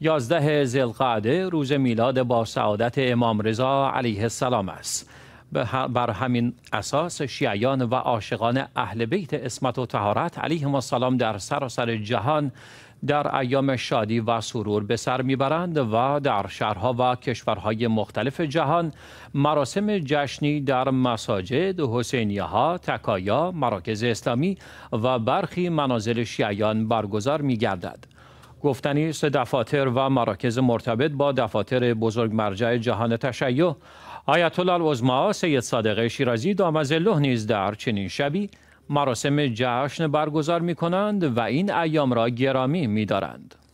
یازده زلقعده روز میلاد با سعادت امام رضا علیه السلام است بر همین اساس شیعیان و عاشقان اهل بیت اسمت و تهارت ما السلام در سراسر جهان در ایام شادی و سرور به سر میبرند و در شهرها و کشورهای مختلف جهان مراسم جشنی در مساجد، حسینیه ها، تکایا، مراکز اسلامی و برخی منازل شیعیان برگزار می گردد. گفتنی است دفاتر و مراکز مرتبط با دفاتر بزرگ مرجع جهان تشیع آیت الله سید صادق شیرازی دامز نیز در چنین شبی مراسم جشن برگزار می کنند و این ایام را گرامی می دارند.